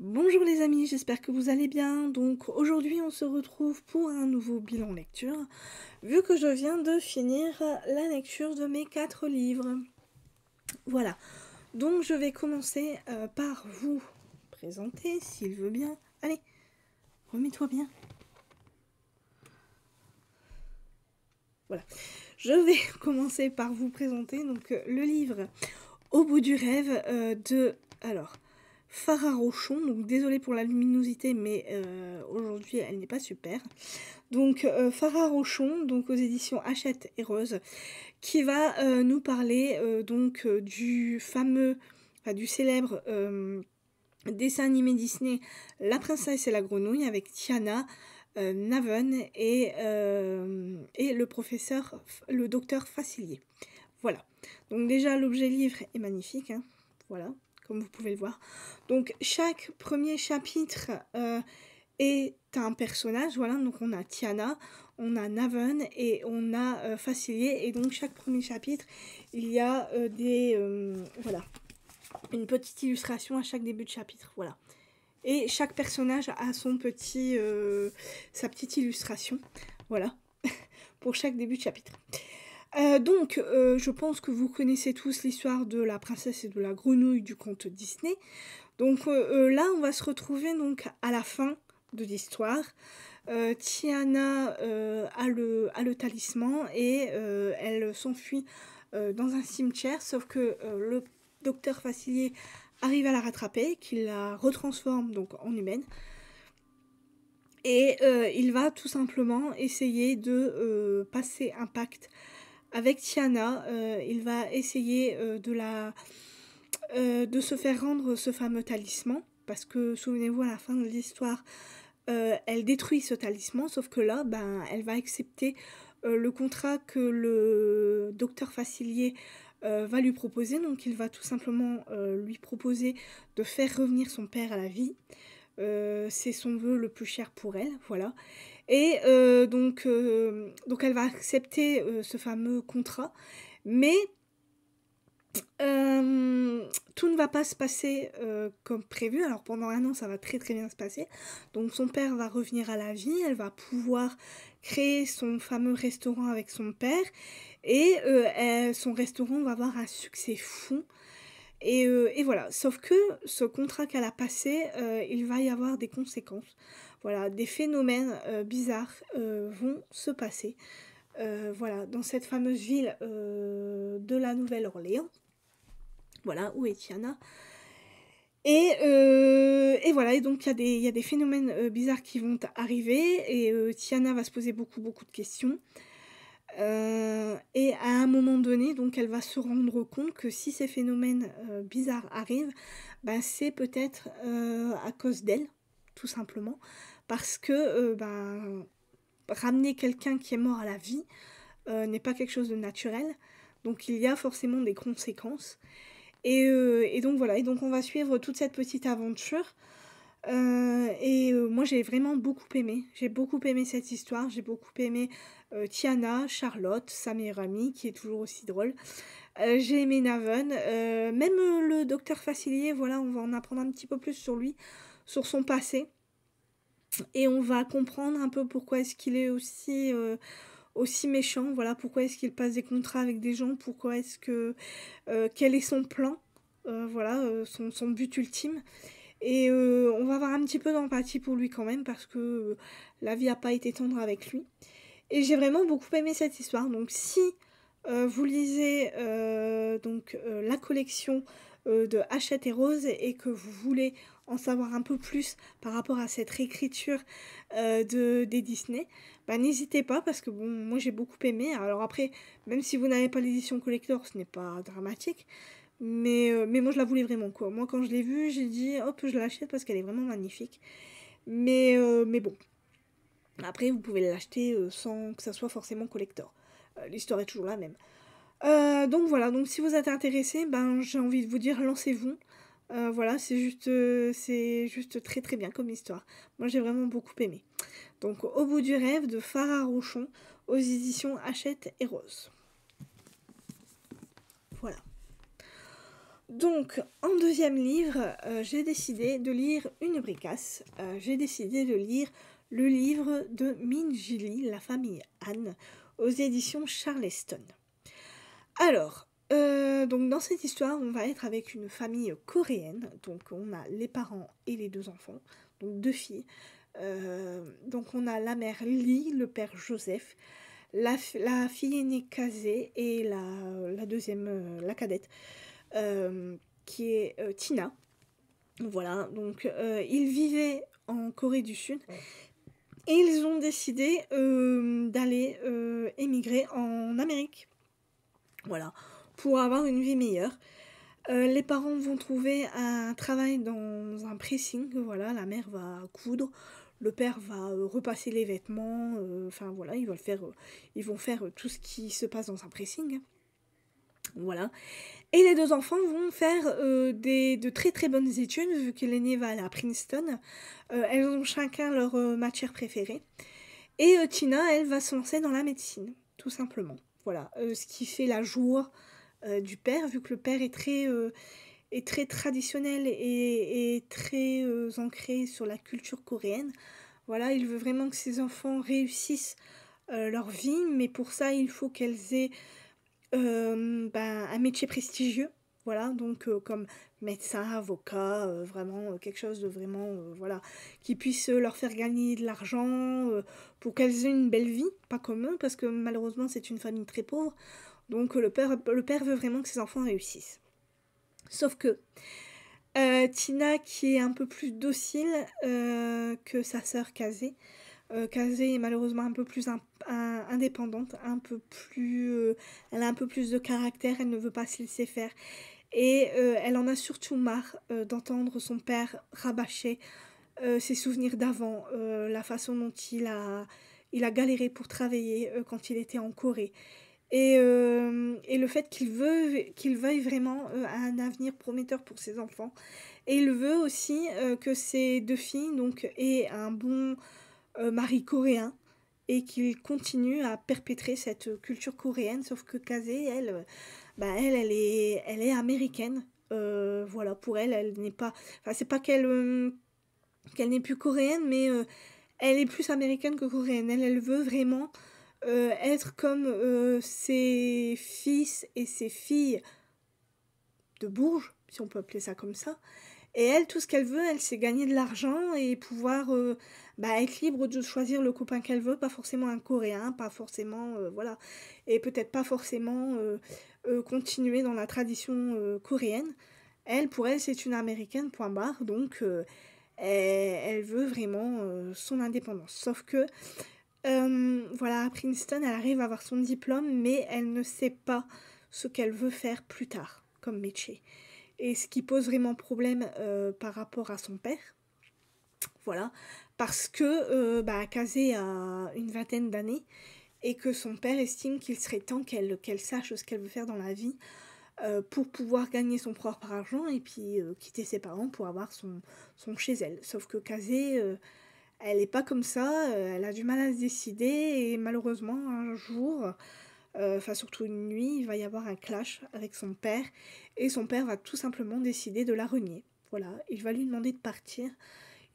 Bonjour les amis, j'espère que vous allez bien. Donc aujourd'hui on se retrouve pour un nouveau bilan lecture, vu que je viens de finir la lecture de mes quatre livres. Voilà, donc je vais commencer euh, par vous présenter, s'il veut bien. Allez, remets-toi bien. Voilà, je vais commencer par vous présenter donc euh, le livre Au bout du rêve euh, de... Alors, Farah Rochon. Donc désolé pour la luminosité, mais euh, aujourd'hui elle n'est pas super. Donc euh, Farah Rochon, donc aux éditions Hachette et Rose, qui va euh, nous parler donc du fameux, du célèbre dessin animé Disney La princesse et la grenouille avec Tiana. Naven et, et le professeur, le docteur Facilier. Voilà. Donc déjà, l'objet livre est magnifique. Hein. Voilà comme vous pouvez le voir. Donc chaque premier chapitre euh, est un personnage, voilà, donc on a Tiana, on a Naven et on a euh, Facilier, et donc chaque premier chapitre, il y a euh, des, voilà, une petite illustration à chaque début de chapitre, voilà. Et chaque personnage a son petit, sa petite illustration, voilà, pour chaque début de chapitre. Euh, donc, euh, je pense que vous connaissez tous l'histoire de la princesse et de la grenouille du conte Disney. Donc euh, là, on va se retrouver donc à la fin de l'histoire. Tiana a le, talisman et elle s'enfuit dans un cimetière, sauf que le docteur Facilier arrive à la rattraper, qu'il la retransforme donc en humaine. Et il va tout simplement essayer de passer un pacte avec Tiana, euh, il va essayer euh, de, la, euh, de se faire rendre ce fameux talisman. Parce que souvenez-vous, à la fin de l'histoire, elle détruit ce talisman, sauf que là, ben, elle va accepter le contrat que le docteur Facilier va lui proposer. Donc il va tout simplement lui proposer de faire revenir son père à la vie. C'est son vœu le plus cher pour elle, voilà. Et euh, euh, donc, elle va accepter euh, ce fameux contrat. Mais tout ne va pas se passer comme prévu. Alors, pendant un an, ça va très très bien se passer. Donc, son père va revenir à la vie. Elle va pouvoir créer son fameux restaurant avec son père. Et son restaurant va avoir un succès fou. et voilà, sauf que ce contrat qu'elle a passé, il va y avoir des conséquences. Voilà, des phénomènes euh, bizarres euh, vont se passer. Euh, voilà, dans cette fameuse ville de la Nouvelle-Orléans, voilà, où est Tiana. Et, voilà, et donc il y, a des phénomènes bizarres qui vont arriver, et Tiana va se poser beaucoup, beaucoup de questions. et à un moment donné, donc, elle va se rendre compte que si ces phénomènes bizarres arrivent, ben, c'est peut-être à cause d'elle tout simplement, parce que euh, bah, ramener quelqu'un qui est mort à la vie euh, n'est pas quelque chose de naturel, donc il y a forcément des conséquences. Et, euh, donc voilà, et donc on va suivre toute cette petite aventure. et moi j'ai vraiment beaucoup aimé, j'ai beaucoup aimé cette histoire, j'ai beaucoup aimé Tiana, Charlotte, et Rami, qui est toujours aussi drôle. j'ai aimé Naven. même le docteur Facilier, voilà, on va en apprendre un petit peu plus sur lui sur son passé. Et on va comprendre un peu pourquoi est-ce qu'il est aussi, euh, aussi méchant, voilà, pourquoi est-ce qu'il passe des contrats avec des gens, pourquoi est-ce que euh, quel est son plan, euh, voilà, son, but ultime. Et on va avoir un petit peu d'empathie pour lui quand même, parce que la vie n'a pas été tendre avec lui. Et j'ai vraiment beaucoup aimé cette histoire. Donc si vous lisez donc la collection de Hachette et Rose et que vous voulez en savoir un peu plus par rapport à cette réécriture euh, de, des Disney, bah, n'hésitez pas parce que bon, moi j'ai beaucoup aimé. Alors après, même si vous n'avez pas l'édition collector, ce n'est pas dramatique. Mais, euh, mais moi je la voulais vraiment quoi. Moi quand je l'ai vue, j'ai dit hop, je l'achète parce qu'elle est vraiment magnifique. Mais, euh, mais bon. Après, vous pouvez l'acheter sans que ça soit forcément collector. L'histoire est toujours la même. donc voilà, donc si vous êtes intéressé, ben, j'ai envie de vous dire lancez-vous. Euh, voilà, c'est juste, euh, c'est juste très très bien comme histoire. Moi j'ai vraiment beaucoup aimé. Donc Au bout du rêve de Farah Rochon aux éditions Hachette et Rose. Voilà. Donc en deuxième livre, euh, j'ai décidé de lire une bricasse. j'ai décidé de lire le livre de Min La famille Anne, aux éditions Charleston. Alors, euh, donc dans cette histoire, on va être avec une famille coréenne, donc on a les parents et les deux enfants, donc deux filles. Euh, donc on a la mère Lee, le père Joseph, la, fille aînée Kazé et la, deuxième, euh, la cadette, qui est Tina. Voilà, donc ils vivaient en Corée du Sud et ils ont décidé d'aller émigrer en Amérique. Voilà pour avoir une vie meilleure. Euh, les parents vont trouver un travail dans un pressing, voilà, la mère va coudre, le père va euh, repasser les vêtements, euh, enfin voilà, ils vont faire, ils vont faire tout ce qui se passe dans un pressing. Voilà. Et les deux enfants vont faire de très très bonnes études, vu que l'aînée va aller à Princeton. elles ont chacun leur matière préférée. Et Tina, elle va se lancer dans la médecine, tout simplement. Voilà, ce qui fait la jour... Euh, du père, vu que le père est très, euh, traditionnel et, très euh, ancré sur la culture coréenne. Voilà, il veut vraiment que ses enfants réussissent leur vie, mais pour ça, il faut qu'elles aient ben, un métier prestigieux. Voilà, donc comme médecin, avocat, vraiment quelque chose de vraiment, voilà, qui puisse leur faire gagner de l'argent pour qu'elles aient une belle vie, pas comme eux, parce que malheureusement c'est une famille très pauvre. Donc le père, le père veut vraiment que ses enfants réussissent. Sauf que euh, Tina, qui est un peu plus docile euh, que sa sœur Kazé, euh, Kazé est malheureusement un peu plus indépendante, un peu plus, elle a un peu plus de caractère, elle ne veut pas se laisser faire. Et elle en a surtout marre d'entendre son père rabâcher ses souvenirs d'avant, la façon dont il il a galéré pour travailler quand il était en Corée et, euh, et le fait qu'il veut qu'il veuille vraiment euh, un avenir prometteur pour ses enfants et il veut aussi euh, que ses deux filles donc aient un bon mari coréen et qu'il continue à perpétrer cette culture coréenne sauf que Kazé elle bah elle elle est elle est américaine voilà pour elle elle n'est pas enfin c'est pas qu'elle qu'elle n'est plus coréenne mais elle est plus américaine que coréenne elle elle veut vraiment euh, être comme euh, ses fils et ses filles de Bourges, si on peut appeler ça comme ça. Et elle, tout ce qu'elle veut, elle, sait gagner de l'argent et pouvoir euh, bah, être libre de choisir le copain qu'elle veut, pas forcément un Coréen, pas forcément, voilà, et peut-être pas forcément continuer dans la tradition coréenne. Elle, pour elle, c'est une Américaine, point barre, donc elle, veut vraiment son indépendance. Sauf que euh, voilà, à Princeton, elle arrive à avoir son diplôme, mais elle ne sait pas ce qu'elle veut faire plus tard comme métier. Et ce qui pose vraiment problème euh, par rapport à son père. Voilà, parce que euh, bah, Kazé a une vingtaine d'années et que son père estime qu'il serait temps qu'elle sache ce qu'elle veut faire dans la vie euh, pour pouvoir gagner son propre argent et puis quitter ses parents pour avoir son, son chez elle. Sauf que Kazé elle n'est pas comme ça, euh, elle a du mal à se décider et malheureusement un jour, euh, enfin surtout une nuit, il va y avoir un clash avec son père et son père va tout simplement décider de la renier. Voilà, il va lui demander de partir,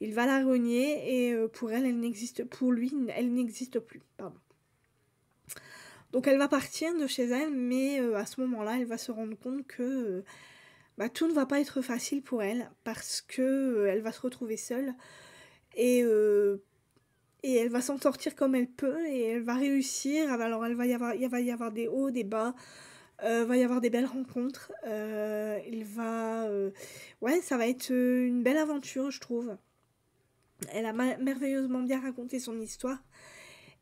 il va la renier et euh, pour elle, elle n'existe, pour lui, elle n'existe plus. Pardon. Donc elle va partir de chez elle, mais à ce moment-là, elle va se rendre compte que bah, tout ne va pas être facile pour elle parce que elle va se retrouver seule et, euh, et elle va s'en sortir comme elle peut et elle va réussir. Alors elle va y avoir, il va y avoir des hauts, des bas, euh, va y avoir des belles rencontres. Euh, il va, euh, ouais, ça va être une belle aventure, je trouve. Elle a merveilleusement bien raconté son histoire.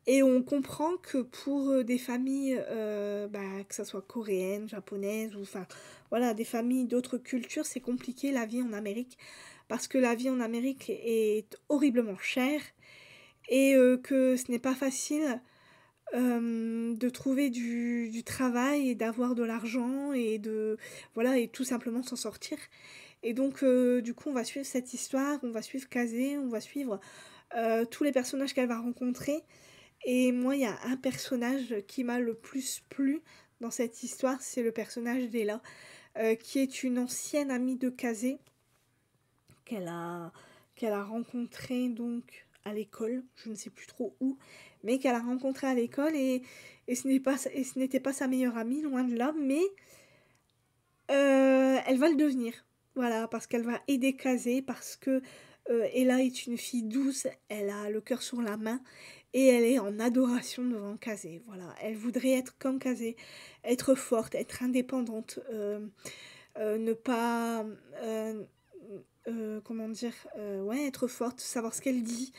Et on comprend que pour des familles, bah, que ce soit coréenne, japonaise, ou enfin, voilà, des familles d'autres cultures, c'est compliqué la vie en Amérique parce que la vie en Amérique est horriblement chère et euh, que ce n'est pas facile euh, de trouver du, travail et d'avoir de l'argent et de voilà et tout simplement s'en sortir. Et donc euh, du coup on va suivre cette histoire, on va suivre Kazé, on va suivre tous les personnages qu'elle va rencontrer. Et moi il y a un personnage qui m'a le plus plu dans cette histoire, c'est le personnage d'Ella, qui est une ancienne amie de Kazé qu'elle a, qu'elle a rencontré donc à l'école, je ne sais plus trop où, mais qu'elle a rencontré à l'école et, et ce n'était pas, sa meilleure amie, loin de là, mais euh, elle va le devenir. Voilà, parce qu'elle va aider Kazé, parce que euh, Ella est une fille douce, elle a le cœur sur la main et elle est en adoration devant Kazé. Voilà, elle voudrait être comme Kazé, être forte, être indépendante, euh, ne pas comment dire, euh, ouais, être forte, savoir ce qu'elle dit.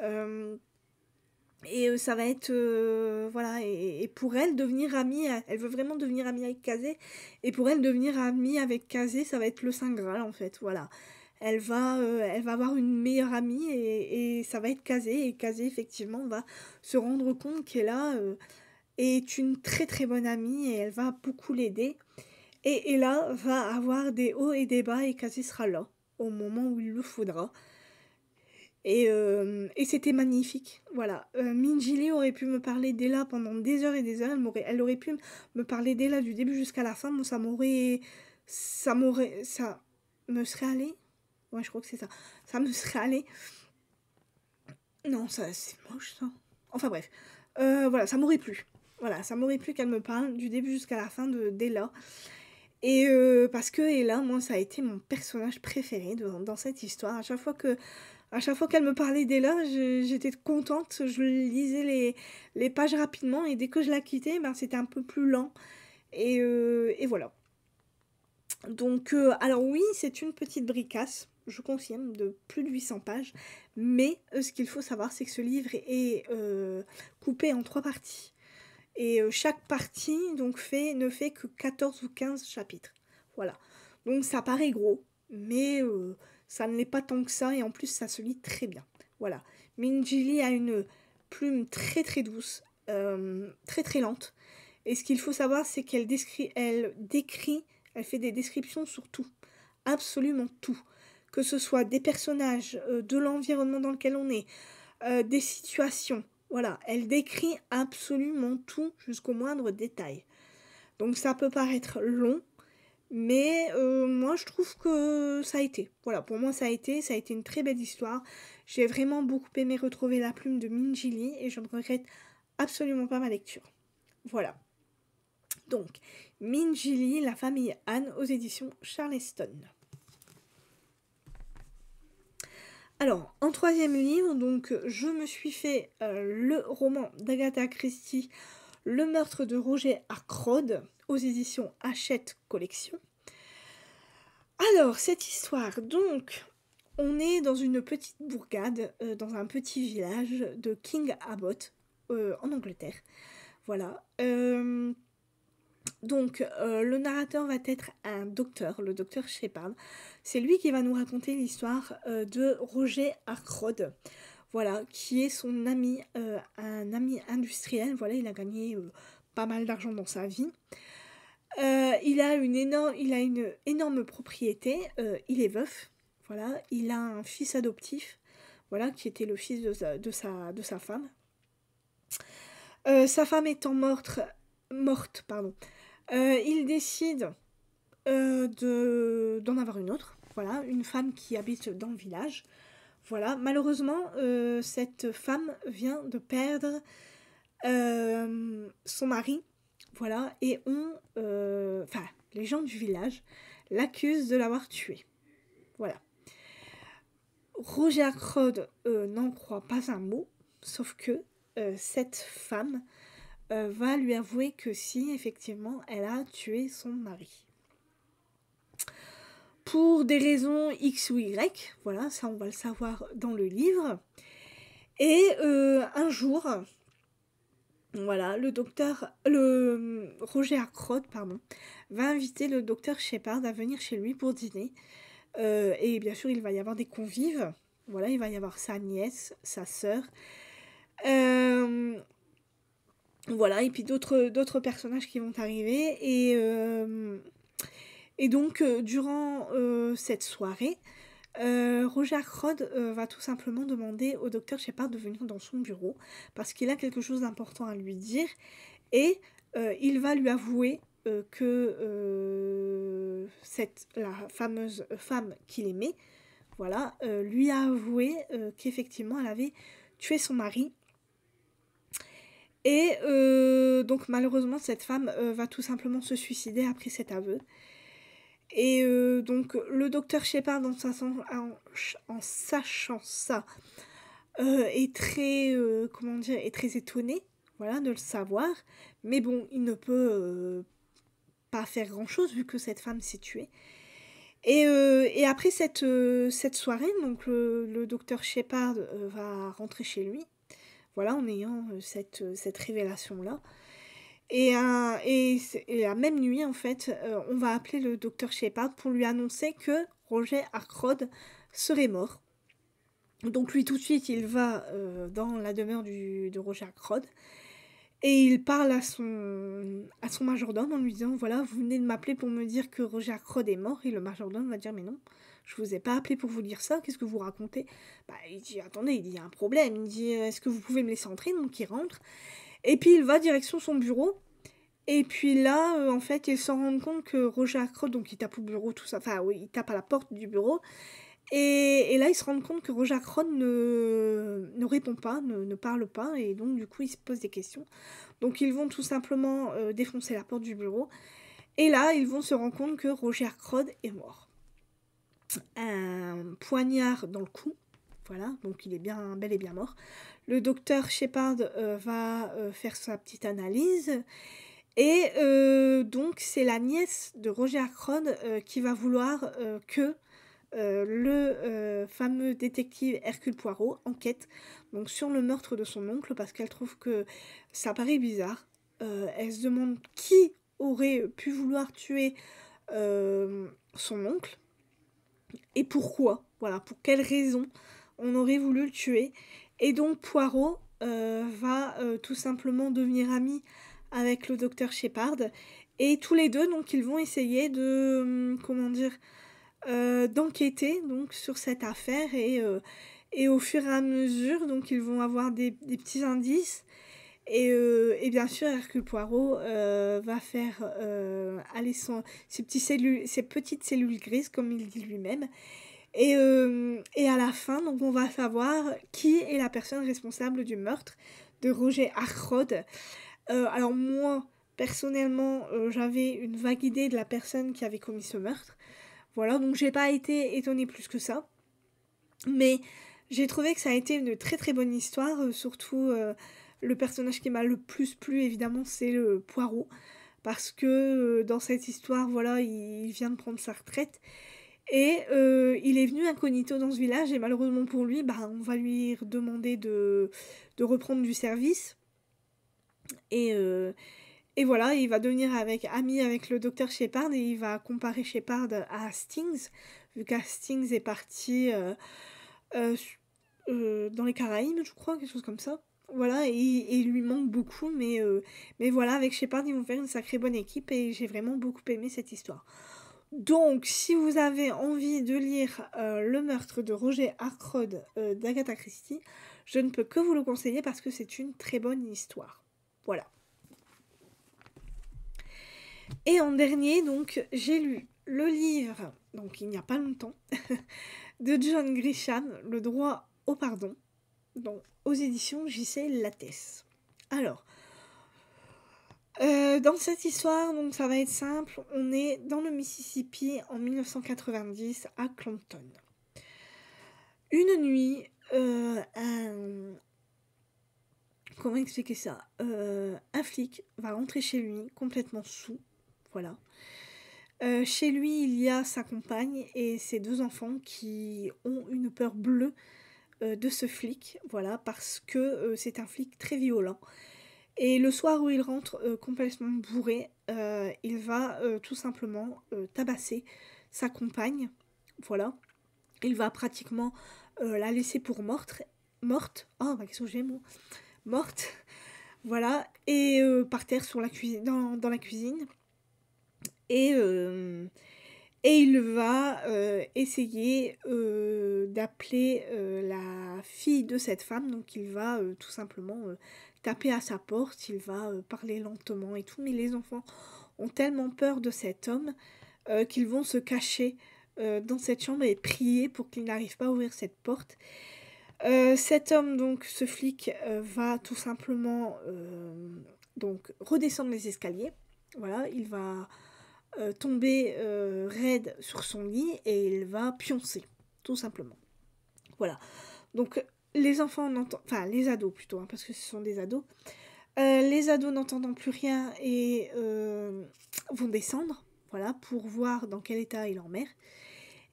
Euh, et euh, ça va être, voilà, et, pour elle, devenir amie, elle veut vraiment devenir amie avec Kazé. Et pour elle, devenir amie avec Kazé, ça va être le Saint Graal, en fait, voilà elle va, elle va avoir une meilleure amie et, ça va être Kazé. Et Kazé, effectivement, va se rendre compte qu'elle a, est une très très bonne amie et elle va beaucoup l'aider. Et, et va avoir des hauts et des bas et Kazé sera là au moment où il le faudra. Et, euh, c'était magnifique. Voilà. Euh, Minjili aurait pu me parler d'Ella pendant des heures et des heures. Elle, aurait, elle aurait pu me parler d'Ella du début jusqu'à la fin. Moi, ça m'aurait. Ça m'aurait. Ça me serait allé. Ouais, je crois que c'est ça. Ça me serait allé. Non, ça, c'est moche, ça. Enfin, bref. Euh, voilà, ça m'aurait plu. Voilà, ça m'aurait plu qu'elle me parle du début jusqu'à la fin de d'ella et euh, parce que Ella, moi, ça a été mon personnage préféré dans cette histoire. À chaque fois que, à chaque fois qu'elle me parlait d'Ella, j'étais contente. Je lisais les, pages rapidement et dès que je la quittais, ben, c'était un peu plus lent. Et, euh, voilà. Donc, euh, alors oui, c'est une petite bricasse, je confirme, de plus de 800 pages. Mais ce qu'il faut savoir, c'est que ce livre est coupé en trois parties. Et euh, chaque partie donc fait, ne fait que 14 ou 15 chapitres. Voilà. Donc ça paraît gros, mais euh, ça ne l'est pas tant que ça, et en plus ça se lit très bien. Voilà. Minjili a une plume très très douce, euh, très très lente. Et ce qu'il faut savoir, c'est qu'elle décrit, elle décrit, elle fait des descriptions sur tout, absolument tout. Que ce soit des personnages, de l'environnement dans lequel on est, des situations, voilà, elle décrit absolument tout jusqu'au moindre détail. Donc ça peut paraître long, mais euh, moi je trouve que ça a été. Voilà, pour moi ça a été, ça a été une très belle histoire. J'ai vraiment beaucoup aimé retrouver la plume de Minjili et je ne regrette absolument pas ma lecture. Voilà. Donc, Minjili, La famille Anne aux éditions Charleston. Alors, en troisième livre, donc, je me suis fait euh, le roman d'Agatha Christie, Le meurtre de Roger Crode, aux éditions Hachette Collection. Alors, cette histoire, donc, on est dans une petite bourgade, euh, dans un petit village de King Abbott, euh, en Angleterre. Voilà. Donc, euh, le narrateur va être un docteur, le docteur Shepard. C'est lui qui va nous raconter l'histoire euh, de Roger Arkrod, voilà, qui est son ami, euh, un ami industriel. Voilà, il a gagné pas mal d'argent dans sa vie. il, a une énorme, il a une énorme propriété. il est veuf. Voilà, il a un fils adoptif. Voilà, qui était le fils de sa, de sa femme. sa femme étant morte, morte, pardon, euh, il décide euh, de, d'en avoir une autre, voilà, une femme qui habite dans le village. Voilà, malheureusement, euh, cette femme vient de perdre son mari, voilà, et on, enfin, les gens du village l'accusent de l'avoir tué. Voilà. Roger Crode n'en croit pas un mot, sauf que cette femme euh, va lui avouer que si, effectivement, elle a tué son mari. Pour des raisons X ou Y, voilà, ça on va le savoir dans le livre. Et euh, un jour, voilà, le docteur, le Roger Crotte, pardon, va inviter le docteur Shepard à venir chez lui pour dîner. Euh, et bien sûr, il va y avoir des convives. Voilà, il va y avoir sa nièce, sa sœur. Euh, voilà, et puis d'autres personnages qui vont arriver. Et, euh, et donc, euh, durant euh, cette soirée, Roger Crod va tout simplement demander au docteur Shepard de venir dans son bureau parce qu'il a quelque chose d'important à lui dire et il va lui avouer que cette, la fameuse femme qu'il aimait voilà, lui a avoué qu'effectivement elle avait tué son mari et euh, donc malheureusement, cette femme euh, va tout simplement se suicider après cet aveu. Et euh, donc le docteur Shepard, en, sachant ça, est très comment dire, est très étonné, voilà, de le savoir. Mais bon, il ne peut pas faire grand chose vu que cette femme s'est tuée. Et, après cette, cette soirée, donc le docteur Shepard va rentrer chez lui voilà, en ayant euh, euh, cette, révélation-là. Euh, et, la même nuit, en fait, on va appeler le docteur Shepard pour lui annoncer que Roger Arcrod serait mort. Donc lui, tout de suite, il va dans la demeure de Roger Arcrod Et il parle à son, à son majordome en lui disant, voilà, vous venez de m'appeler pour me dire que Roger Arcrod est mort. Et le majordome va dire, mais non, je ne vous ai pas appelé pour vous dire ça, qu'est-ce que vous racontez bah, Il dit, attendez, il y a un problème, il dit, euh, est-ce que vous pouvez me laisser entrer Donc il rentre, et puis il va direction son bureau, et puis là, euh, en fait, il s'en rend compte que Roger Ackroyd, donc il tape au bureau, tout ça, enfin oui, il tape à la porte du bureau, et, là, il se rend compte que Roger Ackroyd ne, répond pas, ne, parle pas, et donc du coup, il se pose des questions. Donc ils vont tout simplement euh, défoncer la porte du bureau, et là, ils vont se rendre compte que Roger Crod est mort un poignard dans le cou. Voilà, donc il est bien bel et bien mort. Le docteur Shepard euh, va euh, faire sa petite analyse. Et euh, donc c'est la nièce de Roger Akron qui va vouloir que le fameux détective Hercule Poirot enquête donc, sur le meurtre de son oncle parce qu'elle trouve que ça paraît bizarre. elle se demande qui aurait pu vouloir tuer son oncle et pourquoi, voilà, pour quelles raisons on aurait voulu le tuer. Et donc Poirot euh, va euh, tout simplement devenir ami avec le docteur Shepard. Et tous les deux, donc, ils vont essayer de, hum, comment dire, euh, d'enquêter donc sur cette affaire et, et au fur et à mesure, donc, ils vont avoir des petits indices euh, et, bien sûr, Hercule Poirot euh, va faire euh, aller ses, petits cellules, petites cellules grises, comme il dit lui-même. Et, à la fin, donc, on va savoir qui est la personne responsable du meurtre de Roger Arrod. alors moi, personnellement, j'avais une vague idée de la personne qui avait commis ce meurtre. Voilà, donc j'ai pas été étonnée plus que ça. Mais j'ai trouvé que ça a été une très très bonne histoire, surtout... Le personnage qui m'a le plus plu, évidemment, c'est le Poirot. Parce que euh, dans cette histoire, voilà, il vient de prendre sa retraite. Et euh, il est venu incognito dans ce village et malheureusement pour lui, bah, on va lui demander de, de reprendre du service. Et, euh, et, voilà, il va devenir avec, ami avec le docteur Shepard et il va comparer Shepard à Stings. vu qu'Hastings est parti dans les Caraïbes, je crois, quelque chose comme ça. Voilà, et, il lui manque beaucoup, euh, mais, voilà, avec Shepard, ils vont faire une sacrée bonne équipe et j'ai vraiment beaucoup aimé cette histoire. Donc, si vous avez envie de lire euh, Le meurtre de Roger Harcrod euh, d'Agatha Christie, je ne peux que vous le conseiller parce que c'est une très bonne histoire. Voilà. Et en dernier, donc, j'ai lu le livre, donc il n'y a pas longtemps, de John Grisham, Le droit au pardon. Donc aux éditions JC Lattès. Alors, euh, dans cette histoire, donc ça va être simple, on est dans le Mississippi en 1990 à Clanton. Une nuit, euh, un... comment expliquer ça euh, Un flic va rentrer chez lui complètement sous, voilà. chez lui, il y a sa compagne et ses deux enfants qui ont une peur bleue euh, de ce flic, voilà, parce que euh, c'est un flic très violent. Et le soir où il rentre euh, complètement bourré, il va tout simplement tabasser sa compagne. Voilà. Il va pratiquement la laisser pour morte. Morte. Oh, bah, qu'est-ce que j'ai, Morte. Voilà. Et par terre sur la dans, dans, la cuisine. Et et il va euh, essayer euh, d'appeler euh, la fille de cette femme. Donc il va tout simplement taper à sa porte, il va parler lentement et tout. Mais les enfants ont tellement peur de cet homme qu'ils vont se cacher dans cette chambre et prier pour qu'il n'arrive pas à ouvrir cette porte. cet homme, donc ce flic, va tout simplement donc redescendre les escaliers. Voilà, il va euh, tomber euh, raide sur son lit et il va pioncer, tout simplement. Voilà. Donc les enfants n'entendent, enfin les ados plutôt, hein, parce que ce sont des ados, euh, les ados n'entendant plus rien et vont descendre, voilà, pour voir dans quel état est leur mère.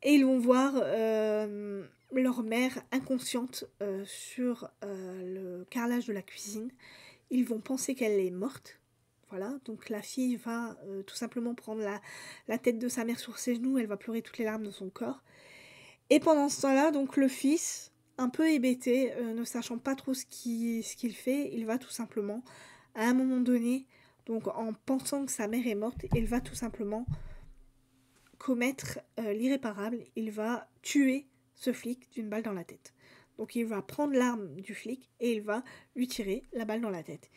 Et ils vont voir leur mère inconsciente sur le carrelage de la cuisine. Ils vont penser qu'elle est morte donc la fille va euh, tout simplement prendre la, tête de sa mère sur ses genoux, elle va pleurer toutes les larmes de son corps. Et pendant ce temps-là, donc le fils, un peu hébété, euh, ne sachant pas trop ce qu'il fait, il va tout simplement, à un moment donné, donc en pensant que sa mère est morte, il va tout simplement commettre euh, l'irréparable, il va tuer ce flic d'une balle dans la tête. Donc il va prendre l'arme du flic et il va lui tirer la balle dans la tête.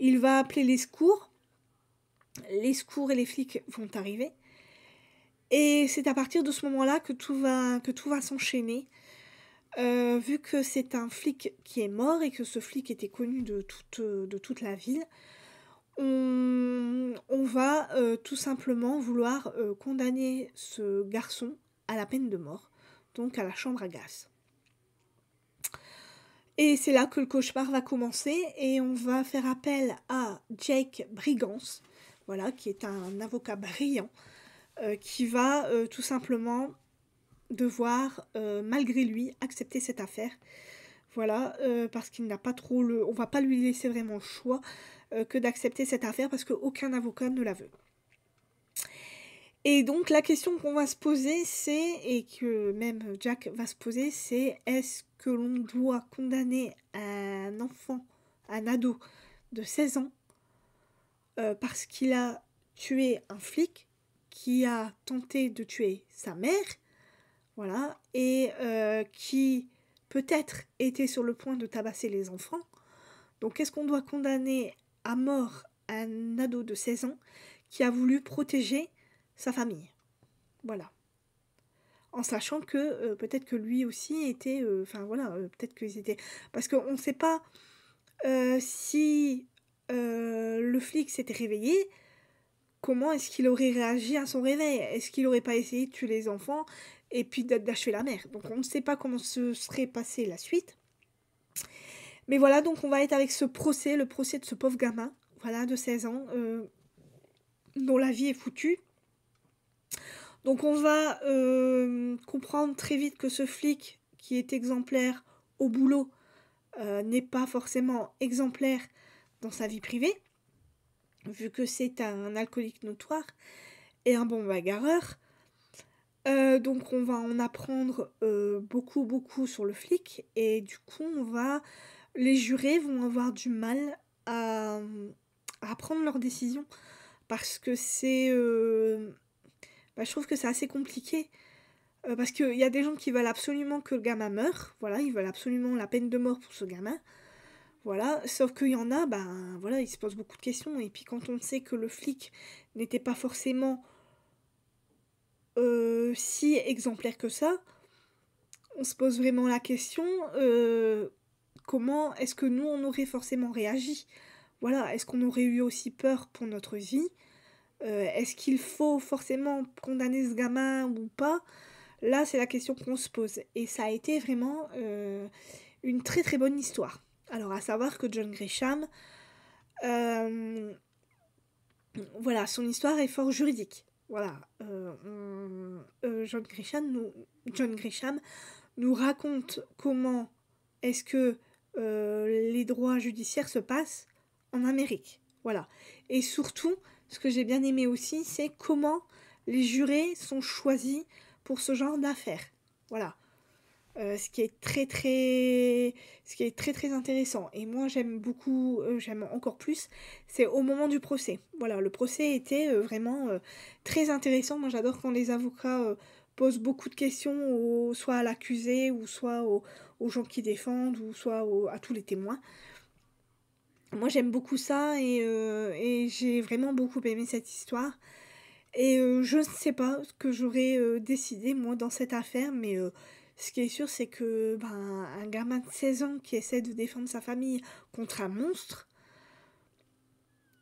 Il va appeler les secours. Les secours et les flics vont arriver. Et c'est à partir de ce moment-là que tout va, que tout va s'enchaîner. Euh, vu que c'est un flic qui est mort et que ce flic était connu de toute, de toute la ville, on, va euh, tout simplement vouloir euh, condamner ce garçon à la peine de mort, donc à la chambre à gaz. Et c'est là que le cauchemar va commencer et on va faire appel à Jake Brigance, voilà, qui est un avocat brillant, euh, qui va euh, tout simplement devoir, euh, malgré lui, accepter cette affaire. Voilà, parce qu'il n'a pas trop le. On va pas lui laisser vraiment le choix que d'accepter cette affaire parce qu'aucun avocat ne la veut. Et donc la question qu'on va se poser, c'est, et que même Jack va se poser, c'est est-ce que l'on doit condamner un enfant, un ado de 16 ans, euh, parce qu'il a tué un flic qui a tenté de tuer sa mère, voilà, et euh, qui peut-être était sur le point de tabasser les enfants. Donc est-ce qu'on doit condamner à mort un ado de 16 ans qui a voulu protéger sa famille. Voilà. En sachant que euh, peut-être que lui aussi était. Euh, enfin voilà, euh, peut-être qu'ils étaient. Parce qu'on ne sait pas si le flic s'était réveillé, comment est-ce qu'il aurait réagi à son réveil Est-ce qu'il n'aurait pas essayé de tuer les enfants et puis d'achever la mère Donc on ne sait pas comment se serait passée la suite. Mais voilà, donc on va être avec ce procès, le procès de ce pauvre gamin, voilà, de 16 ans, dont la vie est foutue donc on va euh, comprendre très vite que ce flic qui est exemplaire au boulot euh, n'est pas forcément exemplaire dans sa vie privée, vu que c'est un alcoolique notoire et un bon bagarreur. Euh, donc on va en apprendre beaucoup beaucoup sur le flic et du coup on va les jurés vont avoir du mal à, à prendre leurs décisions parce que c'est bah, je trouve que c'est assez compliqué. Euh, parce qu'il y a des gens qui veulent absolument que le gamin meure, voilà, ils veulent absolument la peine de mort pour ce gamin. Voilà, sauf qu'il y en a, ben voilà, ils se posent beaucoup de questions. Et puis quand on sait que le flic n'était pas forcément euh, si exemplaire que ça, on se pose vraiment la question euh, comment est-ce que nous on aurait forcément réagi Voilà, est-ce qu'on aurait eu aussi peur pour notre vie euh, est-ce qu'il faut forcément condamner ce gamin ou pas Là, c'est la question qu'on se pose. Et ça a été vraiment euh, une très très bonne histoire. Alors, à savoir que John Gresham... Euh, voilà, son histoire est fort juridique. Voilà, John, Grisham nous, John Grisham nous raconte comment est-ce que les droits judiciaires se passent en Amérique. Voilà. Et surtout, ce que j'ai bien aimé aussi, c'est comment les jurés sont choisis pour ce genre d'affaires. Voilà. Euh, ce qui est très très ce qui est très très intéressant et moi j'aime beaucoup euh, j'aime encore plus c'est au moment du procès voilà le procès était euh, vraiment très intéressant moi j'adore quand les avocats posent beaucoup de questions soit à l'accusé ou soit aux gens qui défendent ou soit à tous les témoins moi j'aime beaucoup ça euh, et, j'ai vraiment beaucoup aimé cette histoire. Et euh, je ne sais pas ce que j'aurais euh, décidé moi dans cette affaire, mais ce qui est sûr c'est que ben, un gamin de 16 ans qui essaie de défendre sa famille contre un monstre,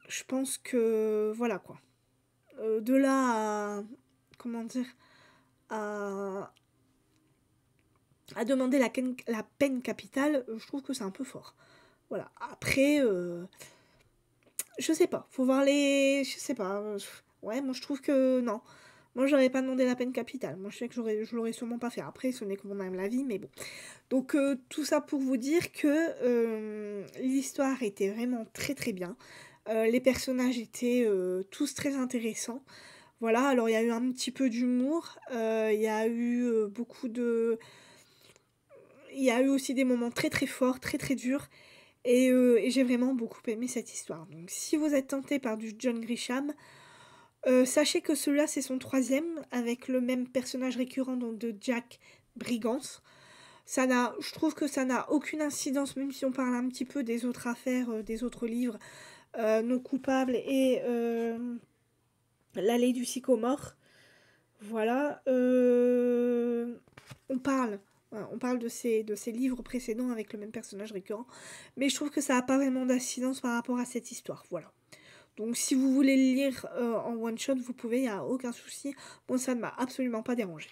je pense que voilà quoi. de là à... comment dire à, à demander la peine capitale, je trouve que c'est un peu fort. Voilà. Après, euh, je sais pas. Faut voir les. Je sais pas. Euh, ouais, moi je trouve que non. Moi, j'aurais pas demandé la peine capitale. Moi, je sais que j'aurais, je l'aurais sûrement pas fait. Après, ce n'est que mon âme la vie, mais bon. Donc, euh, tout ça pour vous dire que l'histoire était vraiment très très bien. les personnages étaient tous très intéressants. Voilà, alors il y a eu un petit peu d'humour. Il y a eu beaucoup de. Il y a eu aussi des moments très très forts, très très durs. Euh, et, j'ai vraiment beaucoup aimé cette histoire. Donc si vous êtes tenté par du John Grisham, euh, sachez que celui-là c'est son troisième, avec le même personnage récurrent donc, de Jack Brigance. Ça n'a, je trouve que ça n'a aucune incidence, même si on parle un petit peu des autres affaires, euh, des autres livres, Nos coupables et L'allée du sycomore. Voilà. on parle on parle de ces, livres précédents avec le même personnage récurrent, mais je trouve que ça n'a pas vraiment d'incidence par rapport à cette histoire. Voilà. Donc si vous voulez le lire euh, en one shot, vous pouvez, il n'y a aucun souci. Bon, ça ne m'a absolument pas dérangé.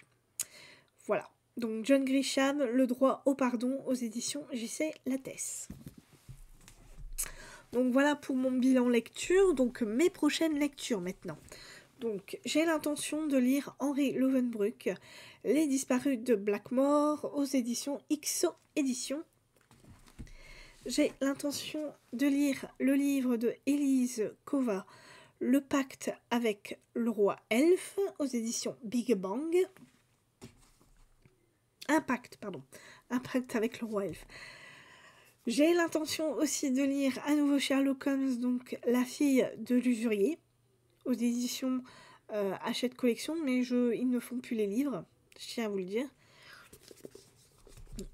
Voilà. Donc John Grisham, Le droit au pardon aux éditions JC Lattès. Donc voilà pour mon bilan lecture. Donc mes prochaines lectures maintenant. Donc, j'ai l'intention de lire Henri Lovenbrook, Les disparus de Blackmore aux éditions XO Éditions. J'ai l'intention de lire le livre de Elise Kova, Le pacte avec le roi elfe aux éditions Big Bang. Un pacte, pardon. Un pacte avec le roi elfe. J'ai l'intention aussi de lire à nouveau Sherlock Holmes, donc La fille de l'usurier aux éditions euh, Hachette Collection, mais je, ils ne font plus les livres, je tiens à vous le dire.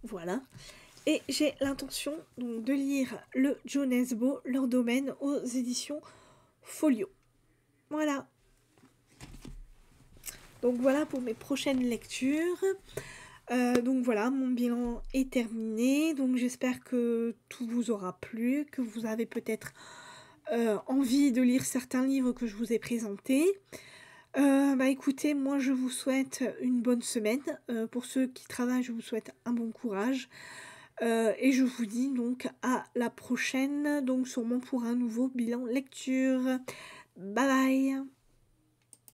Voilà. Et j'ai l'intention donc de lire le Nesbo. leur domaine, aux éditions Folio. Voilà. Donc voilà pour mes prochaines lectures. Euh, donc voilà, mon bilan est terminé. Donc j'espère que tout vous aura plu, que vous avez peut-être euh, envie de lire certains livres que je vous ai présentés. Euh, bah, écoutez, moi je vous souhaite une bonne semaine. Euh, pour ceux qui travaillent, je vous souhaite un bon courage. et je vous dis donc à la prochaine, donc sûrement pour un nouveau bilan lecture. Bye bye